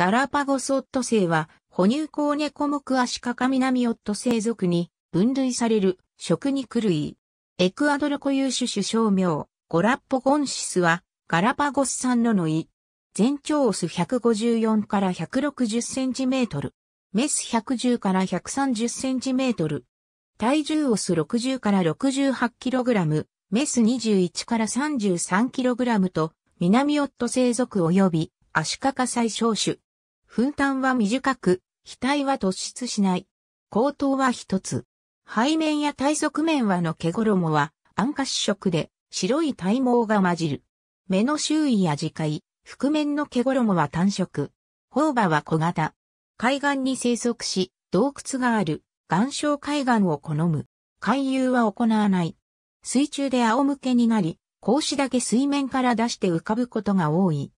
ガラパゴスオットセイは、哺乳ネ猫目アシカカミナミオットセイ属に分類される食肉類。エクアドル固有種種小名、ゴラッポゴンシスは、ガラパゴス産のの胃。全長オス154から160センチメートル。メス110から130センチメートル。体重オス60から68キログラム、メス21から33キログラムと、南オット生属及び、アシカカ最小種。分担は短く、額は突出しない。口頭は一つ。背面や体側面はの毛衣は、暗褐色で、白い体毛が混じる。目の周囲や耳界、覆面の毛衣は単色。頬葉は小型。海岸に生息し、洞窟がある、岩礁海岸を好む。海遊は行わない。水中で仰向けになり、格子だけ水面から出して浮かぶことが多い。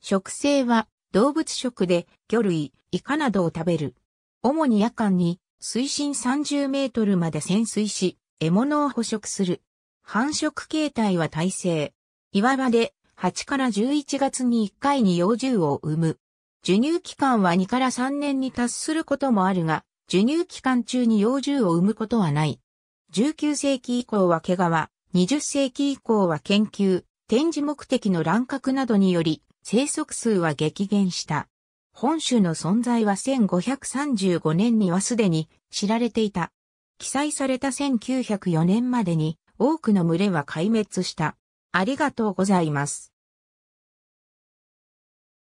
植生は動物食で魚類、イカなどを食べる。主に夜間に水深30メートルまで潜水し、獲物を捕食する。繁殖形態は耐性。岩場で8から11月に1回に幼獣を産む。授乳期間は2から3年に達することもあるが、授乳期間中に幼獣を産むことはない。19世紀以降は毛皮、20世紀以降は研究、展示目的の乱獲などにより、生息数は激減した。本種の存在は1535年にはすでに知られていた。記載された1904年までに多くの群れは壊滅した。ありがとうございます。